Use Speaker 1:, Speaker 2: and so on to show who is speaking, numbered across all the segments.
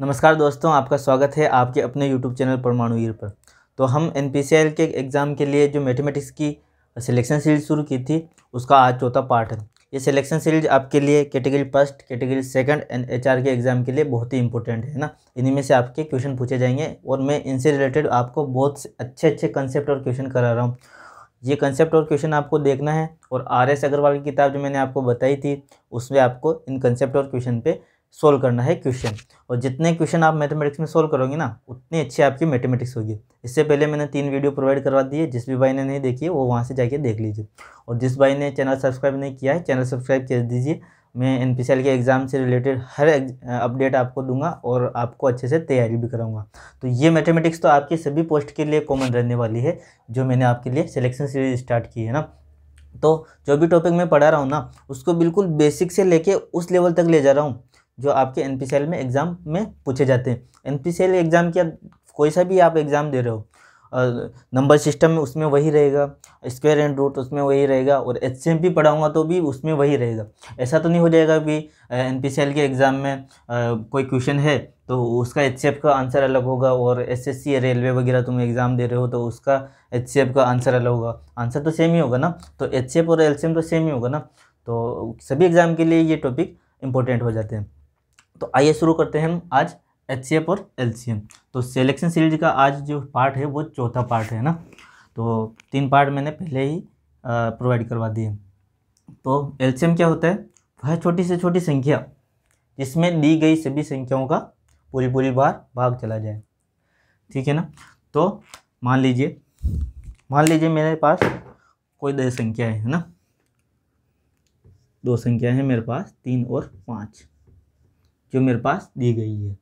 Speaker 1: नमस्कार दोस्तों आपका स्वागत है आपके अपने यूट्यूब चैनल परमाणु वीर पर तो हम एन के एग्ज़ाम के लिए जो मैथमेटिक्स की सिलेक्शन सीरीज शुरू की थी उसका आज चौथा पार्ट है ये सिलेक्शन सीरीज आपके लिए category first category second and H के एग्ज़ाम के लिए बहुत ही इंपॉर्टेंट है ना इन्हीं में से आपके क्वेश्चन पूछे जाएंगे और मैं इनसे रिलेटेड आपको बहुत अच्छे अच्छे कंसेप्ट और क्वेश्चन करा रहा हूँ ये कंसेप्ट और क्वेश्चन आपको देखना है और आर एस अग्रवाल की किताब जो मैंने आपको बताई थी उसमें आपको इन कंसेप्ट और क्वेश्चन पे सोल्व करना है क्वेश्चन और जितने क्वेश्चन आप मैथमेटिक्स में सोल्व करोगे ना उतनी अच्छी आपकी मैथमेटिक्स होगी इससे पहले मैंने तीन वीडियो प्रोवाइड करवा दिए जिस भी भाई ने नहीं देखी है वो वहाँ से जाके देख लीजिए और जिस भाई ने चैनल सब्सक्राइब नहीं किया है चैनल सब्सक्राइब कर दीजिए मैं एन के एग्ज़ाम से रिलेटेड हर अपडेट आपको दूंगा और आपको अच्छे से तैयारी भी कराऊंगा तो ये मैथमेटिक्स तो आपके सभी पोस्ट के लिए कॉमन रहने वाली है जो मैंने आपके लिए सिलेक्शन सीरीज स्टार्ट की है ना तो जो भी टॉपिक मैं पढ़ा रहा हूँ ना उसको बिल्कुल बेसिक से लेके उस लेवल तक ले जा रहा हूँ जो आपके एन में एग्ज़ाम में पूछे जाते हैं एन पी एग्ज़ाम के कोई सा भी आप एग्ज़ाम दे रहे हो नंबर सिस्टम में उसमें वही रहेगा स्क्वायर एंड रूट उसमें वही रहेगा और एच सी एम भी पढ़ाऊँगा तो भी उसमें वही रहेगा ऐसा तो नहीं हो जाएगा कि एन पी सी एल के एग्ज़ाम में आ, कोई क्वेश्चन है तो उसका एच सी एफ का आंसर अलग होगा और एस एस सी रेलवे वगैरह तुम एग्ज़ाम दे रहे हो तो उसका एच सी एफ का आंसर अलग होगा आंसर तो सेम ही होगा ना तो एच सी एफ और एल सी एम तो सेम ही होगा ना तो सभी एग्ज़ाम के लिए ये टॉपिक इंपॉर्टेंट हो जाते हैं तो आइए शुरू करते हैं हम आज एच और एल तो सिलेक्शन सीरीज का आज जो पार्ट है वो चौथा पार्ट है ना तो तीन पार्ट मैंने पहले ही प्रोवाइड करवा दिए तो एल क्या होता है वह छोटी से छोटी संख्या जिसमें दी गई सभी संख्याओं का पूरी पूरी बार भाग चला जाए ठीक है ना तो मान लीजिए मान लीजिए मेरे पास कोई दो संख्या है ना दो संख्या है मेरे पास तीन और पाँच जो मेरे पास दी गई है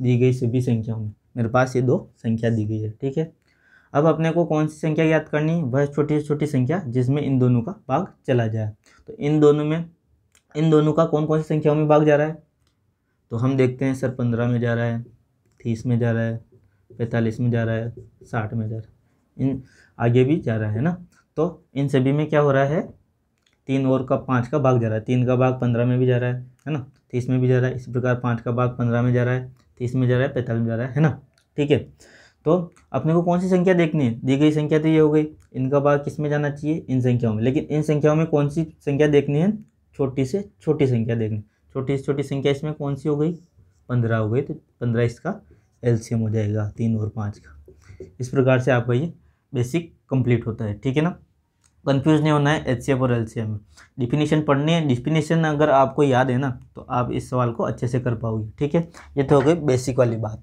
Speaker 1: दी गई सभी संख्याओं में मेरे पास ये दो संख्या दी गई है ठीक है अब अपने को कौन सी संख्या याद करनी है वह छोटी से छोटी संख्या जिसमें इन दोनों का भाग चला जाए तो इन दोनों में इन दोनों का कौन कौन सी संख्याओं में भाग जा रहा है तो हम देखते हैं सर पंद्रह में जा रहा है तीस में जा रहा है पैंतालीस में जा रहा है साठ में जा रहा है इन आगे भी जा रहा है ना तो इन सभी में क्या हो रहा है तीन और का पाँच का भाग जा रहा है तीन का भाग पंद्रह में भी जा रहा है है ना तीस में भी जा रहा है इसी प्रकार पाँच का भाग पंद्रह में जा रहा है तीस में जा रहा है पैंतालीस में जा रहा है है ना ठीक है तो अपने को कौन सी संख्या देखनी है दी गई संख्या तो ये हो गई इनका भाग किस में जाना चाहिए इन संख्याओं में लेकिन इन संख्याओं में कौन सी संख्या देखनी है छोटी से छोटी संख्या देखनी छोटी से छोटी संख्या इसमें कौन सी हो गई पंद्रह हो गई तो पंद्रह इसका एलसीएम हो जाएगा तीन और पाँच का इस प्रकार से आपका ये बेसिक कंप्लीट होता है ठीक है ना कंफ्यूज नहीं होना है एच और एल में डिफिनेशन पढ़नी है डिफिनेशन अगर आपको याद है ना तो आप इस सवाल को अच्छे से कर पाओगे ठीक है ये तो हो गई बेसिक वाली बात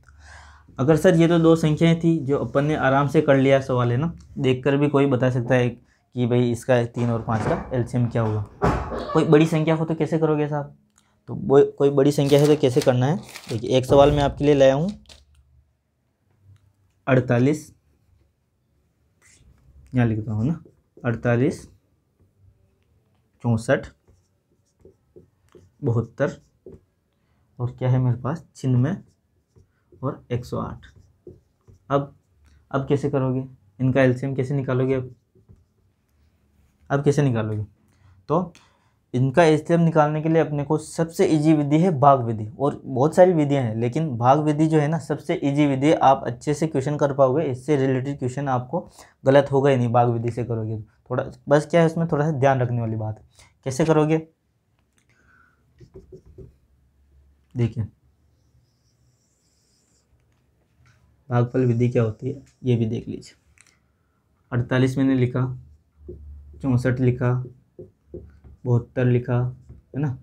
Speaker 1: अगर सर ये तो दो संख्याएं थी जो अपन ने आराम से कर लिया सवाल है ना देखकर भी कोई बता सकता है कि भाई इसका तीन और पाँच का एल क्या होगा कोई बड़ी संख्या हो तो कैसे करोगे साहब तो कोई बड़ी संख्या है तो कैसे करना है देखिए एक सवाल मैं आपके लिए लाया हूँ अड़तालीस यहाँ लिखता हूँ ना अड़तालीस चौंसठ बहत्तर और क्या है मेरे पास छिन्नवे और एक सौ आठ अब अब कैसे करोगे इनका एलसीएम कैसे निकालोगे अब अब कैसे निकालोगे तो इनका एलसीएम निकालने के लिए अपने को सबसे इजी विधि है भाग विधि और बहुत सारी विधियां हैं लेकिन भाग विधि जो है ना सबसे इजी विधि आप अच्छे से क्वेश्चन कर पाओगे इससे रिलेटेड क्वेश्चन आपको गलत होगा ही नहीं भाग विधि से करोगे थोड़ा बस क्या है उसमें थोड़ा सा ध्यान रखने वाली बात है कैसे करोगे देखिए भागफल विधि क्या होती है ये भी देख लीजिए अड़तालीस मैंने लिखा चौंसठ लिखा बहत्तर लिखा है ना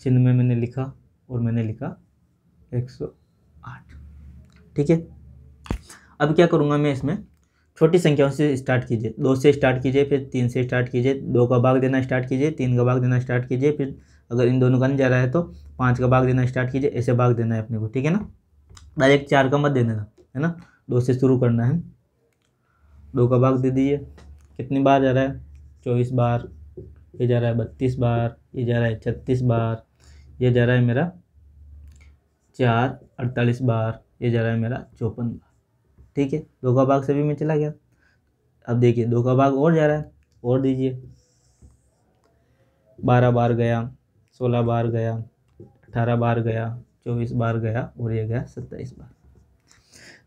Speaker 1: चिन्ह में मैंने लिखा और मैंने लिखा एक सौ आठ ठीक है अब क्या करूँगा मैं इसमें छोटी संख्याओं से स्टार्ट कीजिए दो से स्टार्ट कीजिए फिर तीन से स्टार्ट कीजिए दो का भाग देना स्टार्ट कीजिए तीन का भाग देना स्टार्ट कीजिए फिर अगर इन दोनों का नहीं जा रहा है तो पाँच का भाग देना स्टार्ट कीजिए ऐसे भाग देना है अपने को ठीक है ना डायरेक्ट चार का मत दे देना है ना दो से शुरू करना है दो का भाग दे दीजिए कितनी बार जा रहा है चौबीस बार ये जा रहा है बत्तीस बार ये जा रहा है छत्तीस बार ये जा रहा है मेरा चार अड़तालीस बार ये जा रहा है मेरा चौपन बार ठीक है दो का भाग सभी में चला गया अब देखिए दो का भाग और जा रहा है और दीजिए बारह बार गया सोलह बार गया अठारह बार गया चौबीस बार गया और ये गया सत्ताईस बार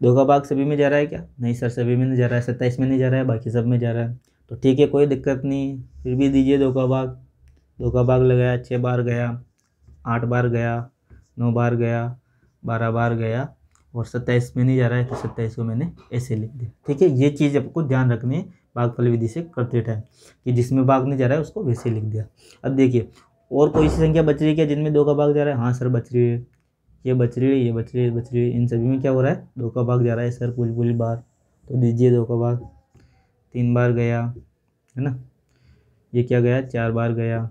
Speaker 1: दो का भाग सभी में जा रहा है क्या नहीं सर सभी में नहीं जा रहा है सत्ताईस में नहीं जा रहा है बाकी सब में जा रहा है तो ठीक है कोई दिक्कत नहीं फिर भी दीजिए दो का भाग दो का भाग लगाया छः बार गया आठ बार गया नौ बार गया बारह बार गया और सत्ताईस में नहीं जा रहा है तो सत्ताईस को मैंने ऐसे लिख दिया ठीक है ये चीज़ आपको ध्यान रखनी है बागफल विधि से करते टाइम कि जिसमें भाग नहीं जा रहा है उसको वैसे लिख दिया अब देखिए और कोई सी संख्या बच रही है क्या जिनमें दो का भाग जा रहा है हाँ सर बच रही है ये बच रही है ये बच रही है बच रही है इन सभी में क्या हो रहा है दो का भाग जा रहा है सर पूरी पूरी बार तो दीजिए दो का भाग तीन बार गया है ना ये क्या गया चार बार गया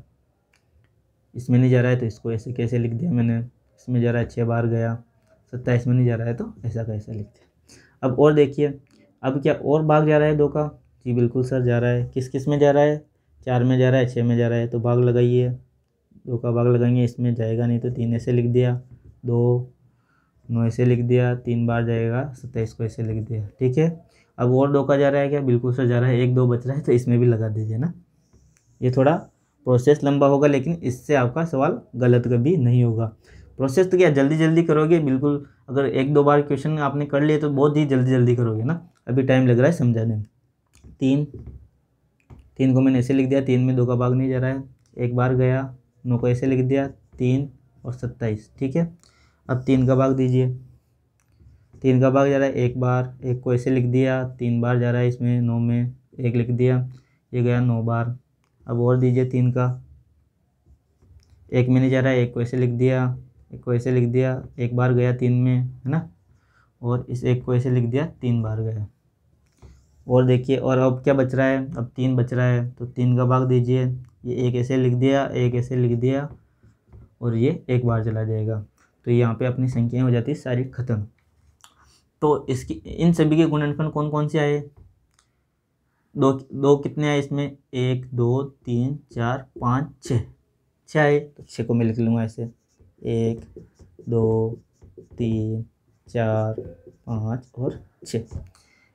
Speaker 1: इसमें नहीं जा रहा है तो इसको ऐसे कैसे लिख दिया मैंने इसमें जा रहा है छः बार गया सत्ताईस में नहीं जा रहा है तो ऐसा कैसा लिखते हैं अब और देखिए अब क्या और भाग जा रहा है दो का जी बिल्कुल सर जा रहा है किस किस में जा रहा है चार में जा रहा है छः में जा रहा है तो भाग लगाइए दो का भाग लगाएंगे इसमें जाएगा नहीं तो तीन ऐसे लिख दिया दो नौ ऐसे लिख दिया तीन बार जाएगा सत्ताईस को ऐसे लिख दिया ठीक है अब और दो का जा रहा है क्या बिल्कुल सर जा रहा है एक दो बच रहा है तो इसमें भी लगा दीजिए ना ये थोड़ा प्रोसेस लंबा होगा लेकिन इससे आपका सवाल गलत कभी नहीं होगा प्रोसेस तो क्या जल्दी जल्दी करोगे बिल्कुल अगर एक दो बार क्वेश्चन आपने कर लिए तो बहुत ही जल्दी जल्दी करोगे ना अभी टाइम लग रहा है समझाने में तीन तीन को मैंने ऐसे लिख दिया तीन में दो का भाग नहीं जा रहा है एक बार गया नौ को ऐसे लिख दिया तीन और सत्ताईस ठीक है अब तीन का भाग दीजिए तीन का भाग जा रहा है एक बार एक को ऐसे लिख दिया तीन बार जा रहा है इसमें नौ में एक लिख दिया ये गया नौ बार अब और दीजिए तीन का एक में नहीं जा रहा है एक को ऐसे लिख दिया एक को ऐसे लिख दिया एक बार गया तीन में है ना और इस एक को ऐसे लिख दिया तीन बार गया और देखिए और अब क्या बच रहा है अब तीन बच रहा है तो तीन का भाग दीजिए ये एक ऐसे लिख दिया एक ऐसे लिख दिया और ये एक बार चला जाएगा तो यहाँ पे अपनी संख्याएं हो जाती सारी ख़त्म तो इसकी इन सभी के गुणनफल कौन कौन से आए दो दो कितने आए इसमें एक दो तीन चार पाँच छः छः आए तो छः को मैं लिख लूँगा ऐसे एक दो तीन चार पाँच और छः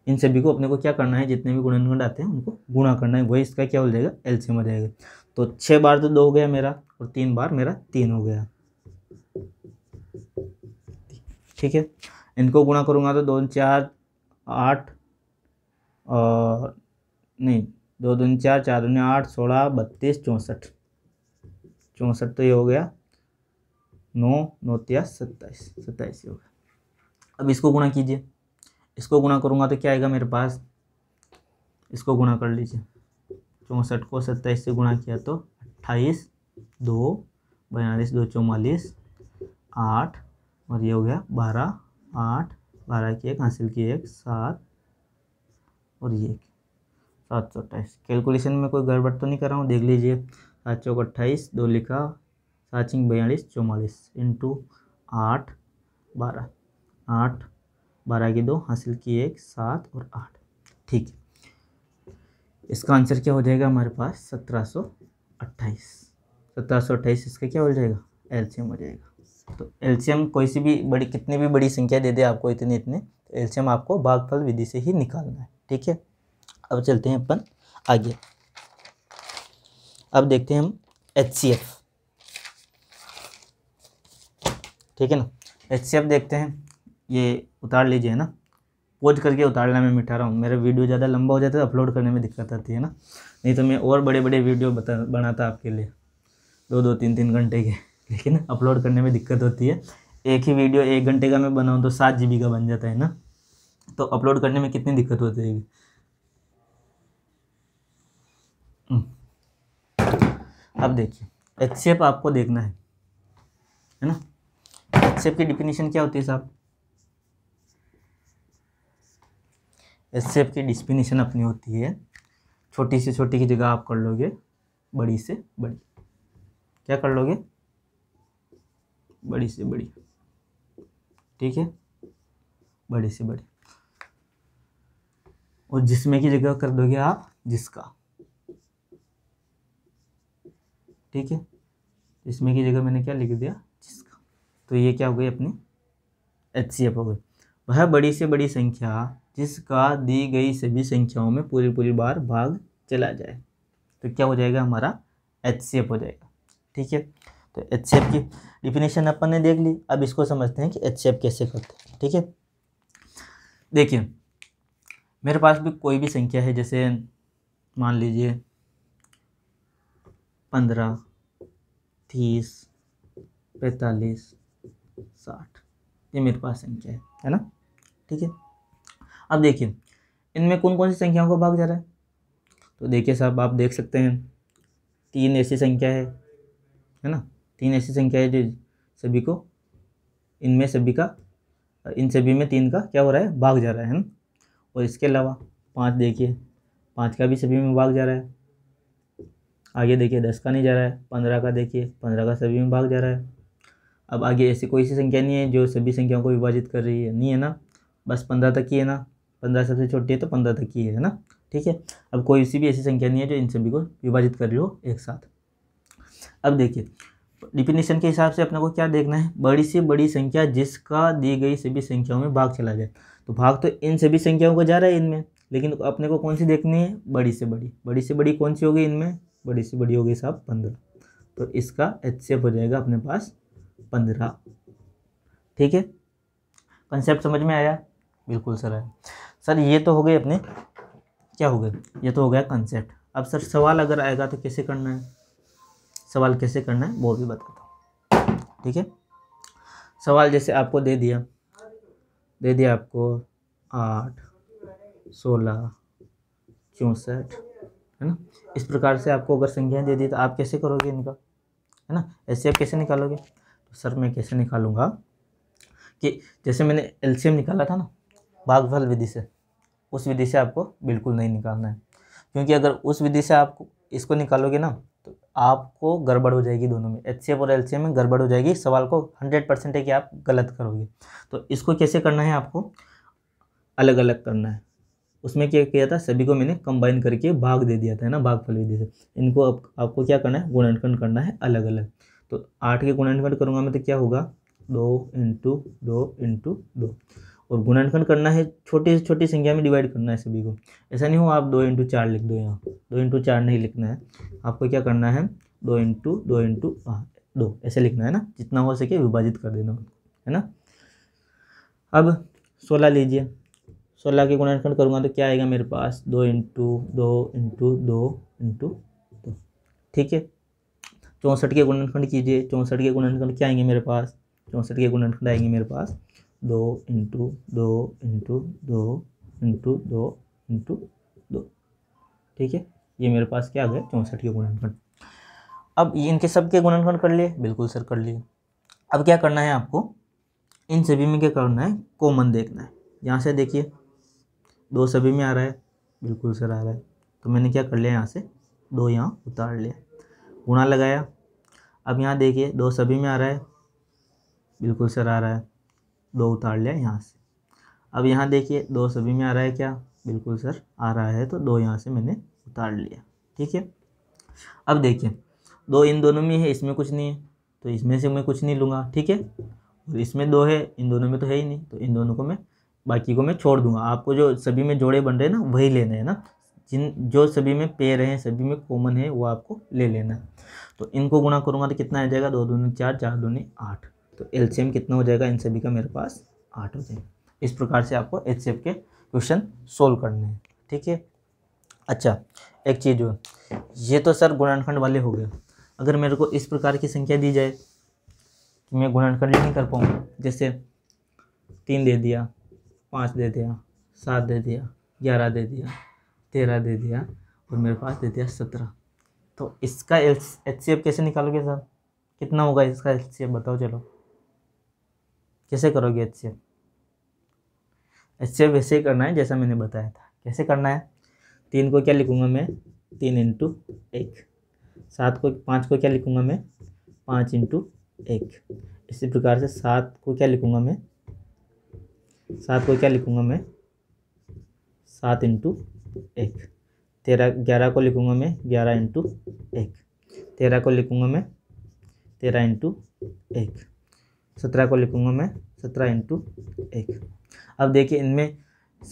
Speaker 1: इन सभी को अपने को क्या करना है जितने भी गुणनखंड आते हैं उनको गुणा करना है वही इसका क्या हो जाएगा एलसीएम हो जाएगा तो छः बार तो दो हो गया मेरा और तीन बार मेरा तीन हो गया ठीक है इनको गुणा करूँगा तो दो चार आठ और नहीं दो दून चार चार दो आठ सोलह बत्तीस चौंसठ चौंसठ तो ये हो गया नौ नौतिया सत्ताईस सत्ताईस ही होगा अब इसको गुणा कीजिए इसको गुणा करूँगा तो क्या आएगा मेरे पास इसको गुणा कर लीजिए चौंसठ को सत्ताईस से गुणा किया तो अट्ठाईस दो बयालीस दो चौवालीस आठ और ये हो गया बारह आठ बारह की एक हासिल की एक सात और ये एक सात सौ अट्ठाईस कैलकुलेशन में कोई गड़बड़ तो नहीं कर रहा हूँ देख लीजिए सात सौ अट्ठाईस दो लिखा पाँचिंग बयालीस चौवालीस इंटू आठ बारह आठ बारह के दो हासिल किए एक सात और आठ ठीक इसका आंसर क्या हो जाएगा हमारे पास सत्रह सौ अट्ठाईस सत्रह सौ अट्ठाईस इसका क्या हो जाएगा एल्शियम हो जाएगा तो एल्शियम कोई सी भी बड़ी कितनी भी बड़ी संख्या दे दे आपको इतने इतने तो एल्शियम आपको भागफल विधि से ही निकालना है ठीक है अब चलते हैं अपन आगे अब देखते हैं हम एच सी एफ ठीक है ना एच देखते हैं ये उतार लीजिए है ना पोज करके उतारना मैं मिठा रहा हूँ मेरा वीडियो ज़्यादा लंबा हो जाता है अपलोड तो करने में दिक्कत आती है ना नहीं तो मैं और बड़े बड़े वीडियो बता बनाता आपके लिए दो दो तीन तीन घंटे के लेकिन अपलोड करने में दिक्कत होती है एक ही वीडियो एक घंटे का मैं बनाऊँ तो सात जी का बन जाता है ना तो अपलोड करने में कितनी दिक्कत होती है हम्म। अब देखिए एच आपको देखना है है ना एचसीएफ की डिफिनेशन क्या होती है साहब एफ की डिस्पिनेशन अपनी होती है छोटी से छोटी की जगह आप कर लोगे बड़ी से बड़ी क्या कर लोगे बड़ी से बड़ी ठीक है बड़ी से बड़ी और जिसमें की जगह कर दोगे आप जिसका ठीक है इसमें की जगह मैंने क्या लिख दिया तो ये क्या हो गई अपनी एच सी एफ हो गई वह बड़ी से बड़ी संख्या जिसका दी गई सभी संख्याओं में पूरी पूरी बार भाग चला जाए तो क्या हो जाएगा हमारा एच सी एफ हो जाएगा ठीक है तो एच सी एफ की डिफिनेशन अपन ने देख ली अब इसको समझते हैं कि एच सी एफ कैसे करते हैं ठीक है देखिए मेरे पास भी कोई भी संख्या है जैसे मान लीजिए पंद्रह तीस पैंतालीस साठ ये मेरे पास संख्या है है ना ठीक है अब देखिए इनमें कौन कौन सी संख्याओं का भाग जा रहा है तो देखिए साहब आप देख सकते हैं तीन ऐसी संख्या है है ना तीन ऐसी संख्या है जो सभी को इनमें सभी का इन सभी में तीन का क्या हो रहा है भाग जा रहा है ना और इसके अलावा पाँच देखिए पाँच का भी सभी में भाग जा रहा है आगे देखिए दस का नहीं जा रहा है पंद्रह का देखिए पंद्रह का सभी में भाग जा रहा है अब आगे ऐसी कोई सी संख्या नहीं है जो सभी संख्याओं को विभाजित कर रही है नहीं है ना बस पंद्रह तक ही है ना पंद्रह सबसे छोटी है तो पंद्रह तक ही है ना ठीक है अब कोई सी भी ऐसी संख्या नहीं है जो इन सभी को विभाजित कर रही हो एक साथ अब देखिए डिफिनेशन के हिसाब से अपने को क्या देखना है बड़ी से बड़ी संख्या जिसका दी गई सभी संख्याओं में भाग चला जाए तो भाग तो इन सभी संख्याओं को जा रहा है इनमें लेकिन अपने को कौन सी देखनी है बड़ी से बड़ी बड़ी से बड़ी कौन सी होगी इनमें बड़ी से बड़ी होगी साहब पंद्रह तो इसका एच हो जाएगा अपने पास पंद्रह ठीक है कंसेप्ट समझ में आया बिल्कुल सर आया सर ये तो हो गए अपने क्या हो गए ये तो हो गया कंसेप्ट अब सर सवाल अगर आएगा तो कैसे करना है सवाल कैसे करना है वो भी बताता हूँ ठीक है सवाल जैसे आपको दे दिया दे दिया आपको आठ सोलह चौंसठ है ना इस प्रकार से आपको अगर संख्याएं दे दी तो आप कैसे करोगे इनका
Speaker 2: है ना
Speaker 1: ऐसे आप कैसे निकालोगे सर मैं कैसे निकालूंगा कि जैसे मैंने एलसीएम निकाला था ना भागफल विधि से उस विधि से आपको बिल्कुल नहीं निकालना है क्योंकि अगर उस विधि से आप इसको निकालोगे ना तो आपको गड़बड़ हो जाएगी दोनों में एच और एल में गड़बड़ हो जाएगी सवाल को हंड्रेड परसेंट है कि आप गलत करोगे तो इसको कैसे करना है आपको अलग अलग करना है उसमें क्या किया था सभी को मैंने कंबाइन करके भाग दे दिया था ना भागफल विधि से इनको आप, आपको क्या करना है गुणनखंड करना है अलग अलग तो आठ के गुणांकन करूँगा मैं तो क्या होगा दो इंटू दो इंटू दो और गुणांकन करना है छोटी से छोटी संख्या में डिवाइड करना है सभी को ऐसा नहीं हो आप दो इंटू चार लिख दो यहाँ दो इंटू चार नहीं लिखना है आपको क्या करना है दो इंटू दो इंटू हाँ, दो ऐसे लिखना है ना जितना हो सके विभाजित कर देना है ना अब सोलह लीजिए सोलह के गुणांकन करूँगा तो क्या आएगा मेरे पास दो इंटू दो इंटू दो इंटू दो ठीक है चौंसठ के गुणनखंड कीजिए चौंसठ के गुणनखंड क्या आएंगे मेरे पास चौंसठ के गुणनखंड आएंगे मेरे पास दो इंटू दो इंटू दो इंटू दो इंटू दो ठीक है ये मेरे पास क्या आ गया चौंसठ के गुणनखंड अब इनके सब के गुणनखंड कर लिए बिल्कुल सर कर लिए अब क्या करना है आपको इन सभी में क्या करना है कॉमन देखना है यहाँ से देखिए दो सभी में आ रहा है बिल्कुल सर आ रहा है तो मैंने क्या कर लिया यहाँ से दो यहाँ उतार लिया गुणा लगाया अब यहाँ देखिए दो सभी में आ रहा है बिल्कुल सर आ रहा है दो उतार लिया यहाँ से अब यहाँ देखिए दो सभी में आ रहा है क्या बिल्कुल सर आ रहा है तो दो यहाँ से मैंने उतार लिया ठीक है अब देखिए दो इन दोनों में है इसमें कुछ नहीं है तो इसमें से मैं कुछ नहीं लूँगा ठीक है और इसमें दो है इन दोनों में तो है ही नहीं तो इन दोनों को मैं बाकी को मैं छोड़ दूंगा आपको जो सभी में जोड़े बन रहे हैं ना वही लेने हैं ना जिन जो सभी में पेयर हैं सभी में कॉमन है वो आपको ले लेना तो इनको गुणा करूँगा तो कितना आ जाएगा दो दूनी चार चार दूनी आठ तो एल कितना हो जाएगा इन सभी का मेरे पास आठ हो जाएगा इस प्रकार से आपको एच के क्वेश्चन सोल्व करने हैं ठीक है अच्छा एक चीज़ जो ये तो सर गुणानखंड वाले हो गए अगर मेरे को इस प्रकार की संख्या दी जाए कि मैं गुणाखंड नहीं कर पाऊँगा जैसे तीन दे दिया पाँच दे दिया सात दे दिया ग्यारह दे दिया तेरह दे दिया और मेरे पास दे दिया सत्रह तो इसका एच सी एफ कैसे निकालोगे सर कितना होगा इसका एच सी एफ बताओ चलो कैसे करोगे H C F H C F वैसे ही करना है जैसा मैंने बताया था कैसे करना है तीन को क्या लिखूँगा मैं तीन इंटू एक सात को पाँच को क्या लिखूँगा मैं पाँच इंटू एक इसी प्रकार से सात को क्या लिखूँगा मैं सात को क्या लिखूँगा मैं सात इंटू एक तेरह ग्यारह को लिखूंगा मैं ग्यारह इंटू एक तेरह को लिखूंगा मैं तेरह इंटू एक सत्रह को लिखूँगा मैं सत्रह इंटू एक अब देखिए इनमें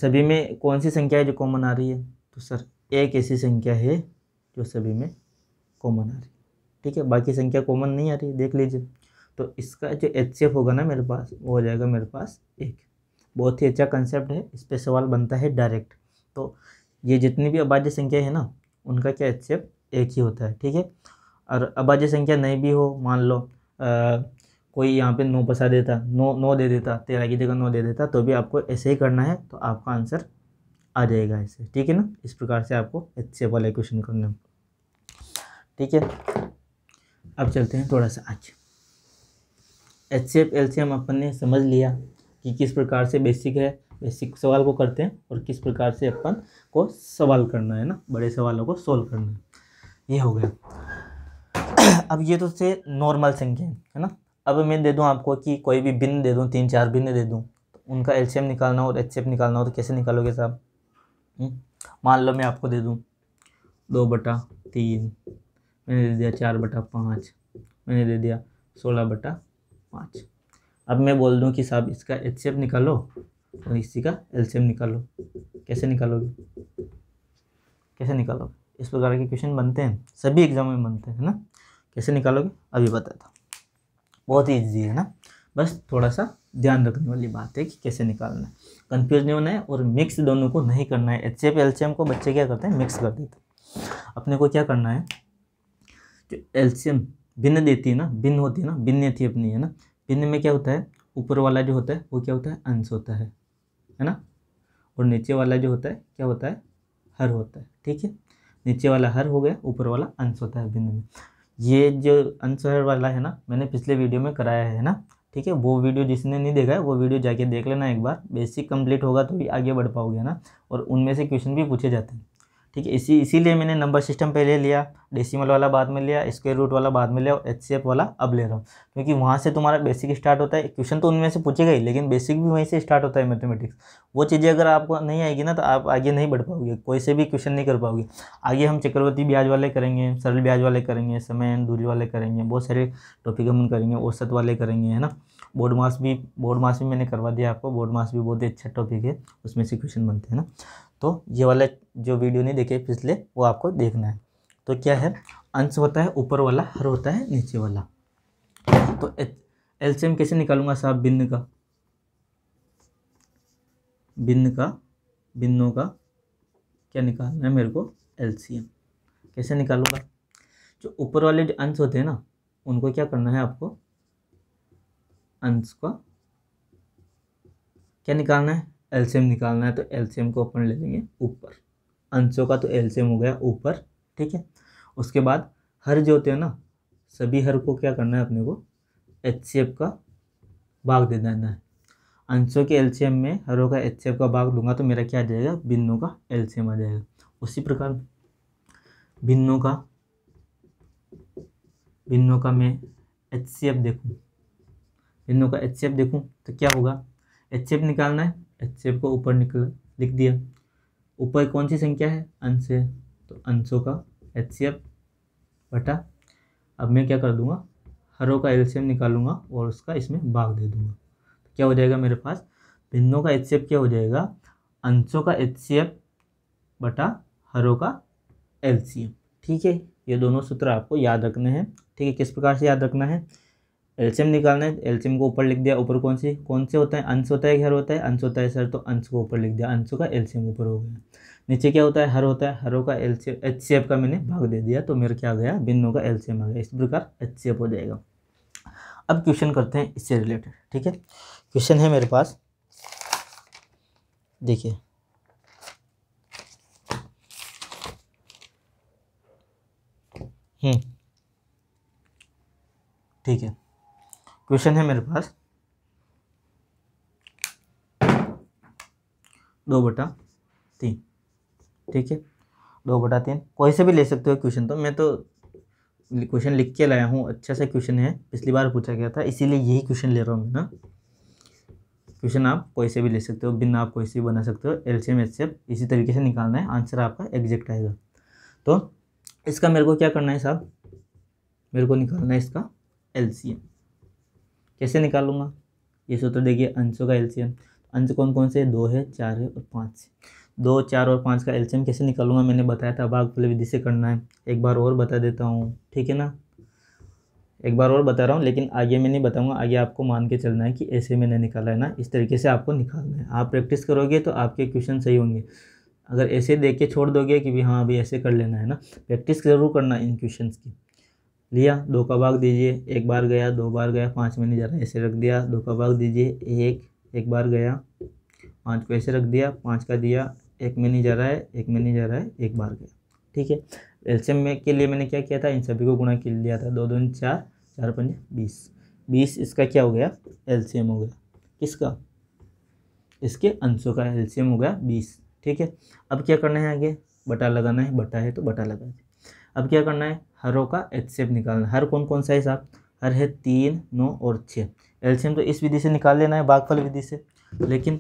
Speaker 1: सभी में कौन सी संख्या है जो कॉमन आ रही है तो सर एक ऐसी संख्या है जो सभी में कॉमन आ रही है ठीक है बाकी संख्या कॉमन नहीं आ रही है देख लीजिए तो इसका जो एच होगा ना मेरे पास वो हो जाएगा मेरे पास एक बहुत ही अच्छा कंसेप्ट है इस पर सवाल बनता है डायरेक्ट तो ये जितनी भी अभाज्य संख्या है ना उनका क्या एच एक ही होता है ठीक है और अभाज्य संख्या नहीं भी हो मान लो आ, कोई यहाँ पे नौ बसा देता नौ नौ दे देता तेरह की जगह नौ दे देता तो भी आपको ऐसे ही करना है तो आपका आंसर आ जाएगा ऐसे ठीक है ना इस प्रकार से आपको एच वाला क्वेश्चन करना है ठीक है अब चलते हैं थोड़ा सा आज एच सी एफ एल अपन ने समझ लिया कि किस प्रकार से बेसिक है बेसिक सवाल को करते हैं और किस प्रकार से अपन को सवाल करना है ना बड़े सवालों को सोल्व करना है ये हो गया अब ये तो से नॉर्मल संख्या है ना अब मैं दे दूँ आपको कि कोई भी बिन दे दूँ तीन चार बिन दे दूँ तो उनका एलसीएम निकालना हो और एचसीएम निकालना हो तो कैसे निकालोगे साहब हम्म? मान लो मैं आपको दे दूँ दो बटा तीन मैंने दे दिया चार बटा पाँच मैंने दे दिया सोलह बटा पाँच अब मैं बोल दूँ कि साहब इसका एच निकालो और इसी का एल्शियम निकालो कैसे निकालोगे कैसे निकालोगे इस प्रकार के क्वेश्चन बनते हैं सभी एग्जाम में बनते हैं ना कैसे निकालोगे अभी बताता बहुत ईजी है ना बस थोड़ा सा ध्यान रखने वाली बात है कि कैसे निकालना है कन्फ्यूज नहीं होना है और मिक्स दोनों को नहीं करना है एच एफ एल्शियम को बच्चे क्या करते हैं मिक्स कर देते हैं अपने को क्या करना है जो एल्शियम भिन्न देती है ना भिन्न होती है ना भिन्न थी अपनी है ना भिन्न में क्या होता है ऊपर वाला जो होता है वो क्या होता है अंश होता है है ना और नीचे वाला जो होता है क्या होता है हर होता है ठीक है नीचे वाला हर हो गया ऊपर वाला अंश होता है बिंदु में ये जो अंश हर वाला है ना मैंने पिछले वीडियो में कराया है ना ठीक है वो वीडियो जिसने नहीं देखा है वो वीडियो जाके देख लेना एक बार बेसिक कंप्लीट होगा तो भी आगे बढ़ पाओगे ना और उनमें से क्वेश्चन भी पूछे जाते हैं ठीक है इसी इसीलिए मैंने नंबर सिस्टम पहले लिया डेसिमल वाला बाद में लिया स्क्वायर रूट वाला बाद में लिया और एच वाला अब ले रहा हूँ क्योंकि वहाँ से तुम्हारा बेसिक स्टार्ट होता है क्वेश्चन तो उनमें से पूछेगा ही लेकिन बेसिक भी वहीं से स्टार्ट होता है मैथमेटिक्स वो चीज़ें अगर आपको नहीं आएगी ना तो आप आगे नहीं बढ़ पाओगे कोई से भी क्वेश्चन नहीं कर पाओगे आगे हम चक्रवर्ती ब्याज वाले करेंगे सरल ब्याज वाले करेंगे समय दूरी वाले करेंगे बहुत सारे टॉपिक हम करेंगे औसत वाले करेंगे है ना बोर्ड मास भी बोर्ड मास भी मैंने करवा दिया आपको बोर्ड मास भी बहुत ही अच्छा टॉपिक है उसमें से क्वेश्चन बनते हैं ना तो ये वाला जो वीडियो नहीं देखे पिछले वो आपको देखना है तो क्या है अंश होता है ऊपर वाला हर होता है नीचे वाला तो एलसीएम कैसे निकालूंगा साहब बिंद का भिन्न का बिन्नों का क्या निकालना है मेरे को एलसीएम कैसे निकालूंगा जो ऊपर वाले जो अंश होते हैं ना उनको क्या करना है आपको अंश का क्या निकालना है एल्शियम निकालना है तो एल्शियम को अपन ले लेंगे ऊपर अंशों का तो एल्शियम हो गया ऊपर ठीक है उसके बाद हर जो होते हैं ना सभी हर को क्या करना है अपने को एच का भाग दे देना है अंशों के एल्शियम में हरों का एच का भाग लूँगा तो मेरा क्या आ जाएगा बिन्नों का एल्शियम आ जाएगा उसी प्रकार बिन्नों का बिन्नों का मैं एच सी एफ देखूँ बिन्नों का एच सी एफ देखूँ तो क्या होगा एच सी एफ निकालना है एच सेप को ऊपर निकला लिख दिया ऊपर कौन सी संख्या है अंश है तो अंशों का एच सी एफ बटा अब मैं क्या कर दूंगा हरों का एल्शियम निकालूंगा और उसका इसमें भाग दे दूंगा तो क्या हो जाएगा मेरे पास भिन्नों का एच क्या हो जाएगा अंशों का एच बटा हरों का एल्शियम ठीक है ये दोनों सूत्र आपको याद रखने हैं ठीक है किस प्रकार से याद रखना है एल्शियम निकालना है एल्शियम को ऊपर लिख दिया ऊपर कौन सी कौन से होता है अंश होता है हर होता है अंश होता है सर तो अंश को ऊपर लिख दिया अंशों का एल्शियम ऊपर हो गया नीचे क्या होता है हर होता है हरों का एल्शियम एच सी एफ का मैंने भाग दे दिया तो मेरा क्या आ गया बिन्नों का एल्शियम आ गया इस प्रकार एच सी एफ हो जाएगा अब क्वेश्चन करते हैं इससे रिलेटेड ठीक है क्वेश्चन है मेरे पास देखिए हम्म, ठीक है क्वेश्चन है मेरे पास दो बटा तीन ठीक है दो बटा तीन कोई से भी ले सकते हो क्वेश्चन तो मैं तो क्वेश्चन लिख के लाया हूँ अच्छा सा क्वेश्चन है पिछली बार पूछा गया था इसीलिए यही क्वेश्चन ले रहा हूँ मैं ना क्वेश्चन आप कोई से भी ले सकते हो बिना आप कोई से भी बना सकते हो एल सी एम एच इसी तरीके से निकालना है आंसर आपका एग्जैक्ट आएगा तो इसका मेरे को क्या करना है साहब मेरे को निकालना है इसका एल सी एम कैसे निकालूंगा ये सूत्र देखिए अंशों का एल्शियम अंश कौन कौन से दो है चार है और पाँच दो चार और पाँच का एल्शियम कैसे निकालूंगा मैंने बताया था भागफल विधि से करना है एक बार और बता देता हूँ ठीक है ना एक बार और बता रहा हूँ लेकिन आगे मैं नहीं बताऊँगा आगे आपको मान के चलना है कि ऐसे मैंने निकाला है ना इस तरीके से आपको निकालना है आप प्रैक्टिस करोगे तो आपके क्वेश्चन सही होंगे अगर ऐसे देख के छोड़ दोगे कि भाई हाँ अभी ऐसे कर लेना है ना प्रैक्टिस ज़रूर करना इन क्वेश्चन की लिया दो का भाग दीजिए एक बार गया दो बार गया पाँच में नहीं जा रहा ऐसे रख दिया दो का भाग दीजिए एक एक बार गया पाँच को ऐसे रख दिया पाँच का दिया एक में नहीं जा रहा है एक में नहीं जा रहा है एक बार गया ठीक है एल्शियम में के लिए मैंने क्या किया था इन सभी को गुणा कर लिया था दो दो चार चार पाँच बीस बीस इसका क्या हो गया एल्शियम हो गया किसका इसके अंशों का एल्शियम हो गया बीस ठीक है अब क्या करना है आगे बटा लगाना है बटा है तो बटा लगा अब क्या करना है हरों का एचसीएफ निकालना हर कौन कौन सा है साहब हर है तीन नौ और छः एलसीएम तो इस विधि से निकाल लेना है बागफल विधि से लेकिन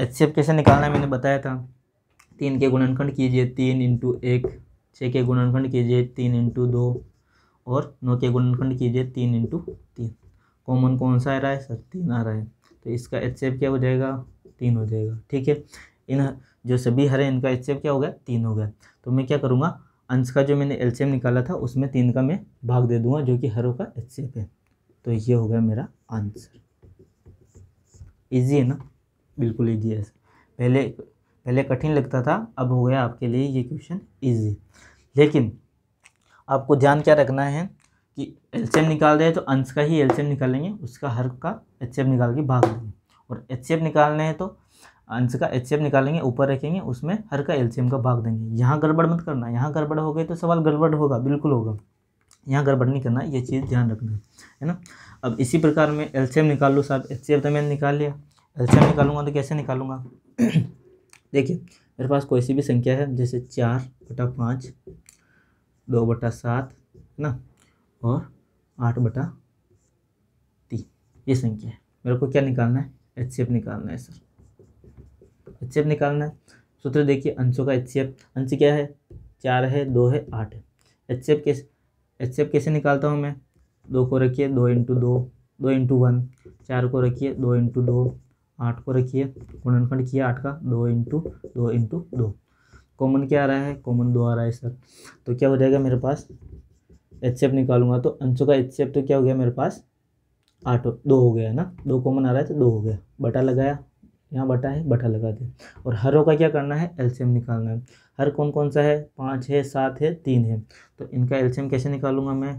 Speaker 1: एचसीएफ कैसे निकालना है मैंने बताया था तीन के गुणनखंड कीजिए तीन इंटू एक छः के गुणनखंड कीजिए तीन इंटू दो और नौ के गुणनखंड कीजिए तीन इंटू तीन कॉमन कौन सा आ रहा है सर तीन आ रहा है तो इसका एच क्या हो जाएगा तीन हो जाएगा ठीक है इन जो सभी हरे इनका एच क्या हो गया तीन हो गया तो मैं क्या करूँगा अंश का जो मैंने एलसीएम निकाला था उसमें तीन का मैं भाग दे दूंगा जो कि हरों का एच है तो ये हो गया मेरा आंसर इजी है ना बिल्कुल इजी है पहले पहले कठिन लगता था अब हो गया आपके लिए ये क्वेश्चन इजी लेकिन आपको ध्यान क्या रखना है कि एल निकाल रहे हैं तो अंश का ही एल निकालेंगे उसका हर का एच निकाल के भाग देंगे और एच निकालने हैं तो अंश का एच निकालेंगे ऊपर रखेंगे उसमें हर का एल का भाग देंगे यहाँ गड़बड़ मत करना यहाँ गड़बड़ हो गई तो सवाल गड़बड़ होगा बिल्कुल होगा यहाँ गड़बड़ नहीं करना ये चीज़ ध्यान रखना है ना अब इसी प्रकार में एलसीएम निकाल लूँ साहब एच तो मैंने निकाल लिया एलसीएम निकालूंगा तो कैसे निकालूंगा देखिए मेरे पास कोई सी भी संख्या है जैसे चार बटा पाँच दो बटा सात है ना और आठ बटा तीन ये संख्या है मेरे को क्या निकालना है एच निकालना है सर एच निकालना है सूत्र देखिए अंशों का एच अंश क्या है चार है दो है आठ है एच कैसे एच कैसे निकालता हूँ मैं दो को रखिए दो इंटू दो दो इंटू वन चार को रखिए दो इंटू दो आठ को रखिए गुणनखंड किया आठ का दो इंटू दो इंटू दो कॉमन क्या आ रहा है कॉमन दो आ रहा है सर तो क्या हो जाएगा मेरे पास एच निकालूंगा तो अंशों का एच तो क्या हो गया मेरे पास आठ दो हो गया ना दो कॉमन आ रहा है तो दो हो गया बटा लगाया यहाँ बटा है बटा लगा दें और हरों का क्या करना है एल्शियम निकालना है हर कौन कौन सा है पाँच है सात है तीन है तो इनका एल्शियम कैसे निकालूंगा मैं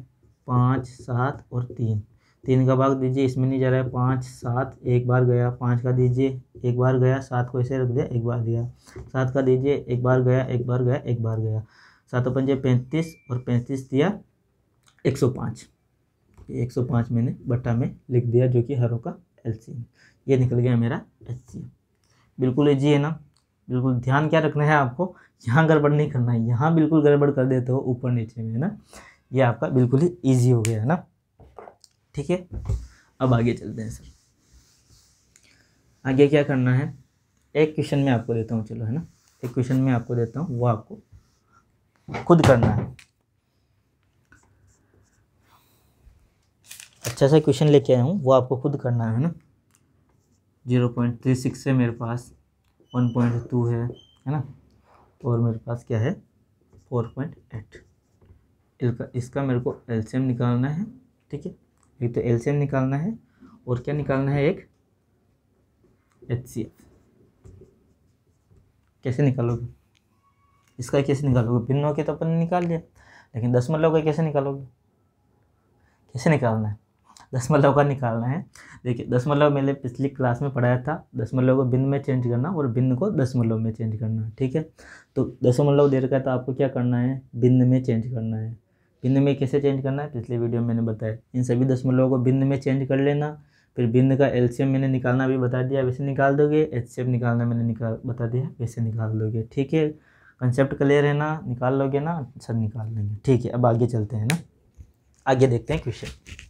Speaker 1: पाँच सात और तीन तीन का भाग दीजिए इसमें नहीं जा रहा है पाँच सात एक बार गया पाँच का दीजिए एक बार गया सात को ऐसे रख दिया एक बार गया सात का दीजिए एक बार गया एक बार गया एक बार गया सातों पंजे पैंतीस और पैंतीस दिया एक सौ पाँच एक सौ पाँच मैंने बट्टा में लिख दिया जो कि हरों का एलसीएम ये निकल गया मेरा एचसीएम बिल्कुल ईजी है ना बिल्कुल ध्यान क्या रखना है आपको यहाँ गड़बड़ नहीं करना है यहाँ बिल्कुल गड़बड़ कर देते हो ऊपर नीचे में है ना ये आपका बिल्कुल ही ईजी हो गया है ना ठीक है अब आगे चलते हैं सर आगे क्या करना है एक क्वेश्चन में आपको देता हूँ चलो है ना एक क्वेश्चन में आपको देता हूँ वो आपको खुद करना है अच्छा सा क्वेश्चन लेके आया हूँ वो आपको खुद करना है ना जीरो पॉइंट थ्री सिक्स है मेरे पास वन पॉइंट टू है है ना और मेरे पास क्या है फोर पॉइंट एट इसका इसका मेरे को एलसीएम निकालना है ठीक है एक तो एलसीएम निकालना है और क्या निकालना है एक एच सी एफ कैसे निकालोगे इसका कैसे निकालोगे भिन्न हो के तो अपन निकाल लिया लेकिन दस मतलब का कैसे निकालोगे कैसे निकालना है दशमलव का निकालना है देखिए दशमलव मैंने पिछली क्लास में पढ़ाया था दशमलव को बिंद में चेंज करना और बिंद को दशमलव में चेंज करना ठीक है तो दशमलव दे रखा है तो आपको क्या करना है बिंद में चेंज करना है बिंद में कैसे चेंज करना है पिछले वीडियो में मैंने बताया इन सभी दशमलवों को बिंद में चेंज कर लेना फिर बिंद का एलसीएम मैंने निकालना भी बता दिया वैसे निकाल दोगे एचसीएम निकालना मैंने निकाल बता दिया वैसे निकाल दोगे ठीक है कंसेप्ट क्लियर है ना निकाल लोगे ना सर निकाल लेंगे ठीक है अब आगे चलते हैं ना आगे देखते हैं क्वेश्चन